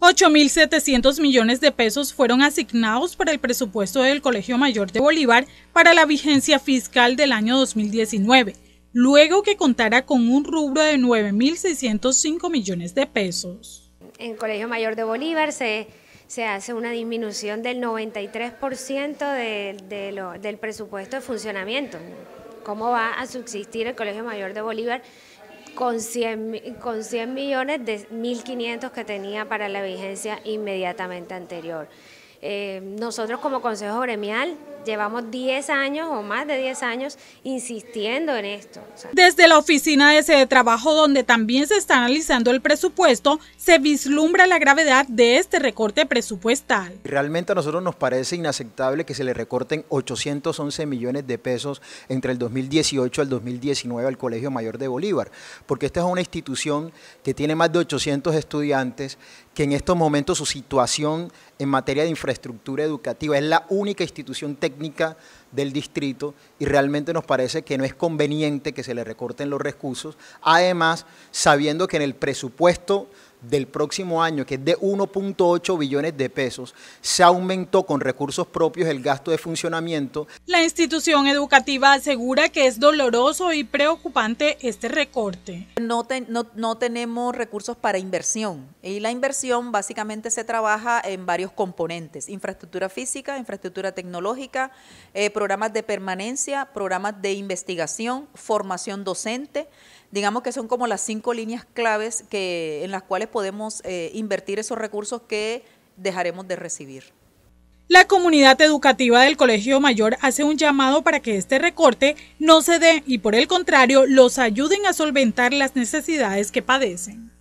8.700 millones de pesos fueron asignados para el presupuesto del Colegio Mayor de Bolívar para la vigencia fiscal del año 2019, luego que contara con un rubro de 9.605 millones de pesos. En Colegio Mayor de Bolívar se, se hace una disminución del 93% del presupuesto de funcionamiento. ¿Cómo va a subsistir el Colegio Mayor de Bolívar con 100, con millones de 1.500 que tenía para la vigencia inmediatamente anterior. Eh, nosotros como Consejo Gremial llevamos 10 años o más de 10 años insistiendo en esto. Desde la oficina de ese trabajo, donde también se está analizando el presupuesto, se vislumbra la gravedad de este recorte presupuestal. Realmente a nosotros nos parece inaceptable que se le recorten 811 millones de pesos entre el 2018 al 2019 al Colegio Mayor de Bolívar, porque esta es una institución que tiene más de 800 estudiantes, que en estos momentos su situación en materia de infraestructura educativa es la única institución técnica técnica del distrito y realmente nos parece que no es conveniente que se le recorten los recursos, además sabiendo que en el presupuesto del próximo año, que es de 1.8 billones de pesos, se aumentó con recursos propios el gasto de funcionamiento. La institución educativa asegura que es doloroso y preocupante este recorte. No, tenemos recursos para inversión y la inversión básicamente se trabaja en varios componentes, infraestructura física, infraestructura tecnológica, eh, programas de permanencia, programas de investigación, formación docente digamos que son como las cinco líneas claves en las cuales podemos eh, invertir esos recursos que dejaremos de recibir. La comunidad educativa del Colegio Mayor hace un llamado para que este recorte no se dé y por el contrario los ayuden a solventar las necesidades que padecen.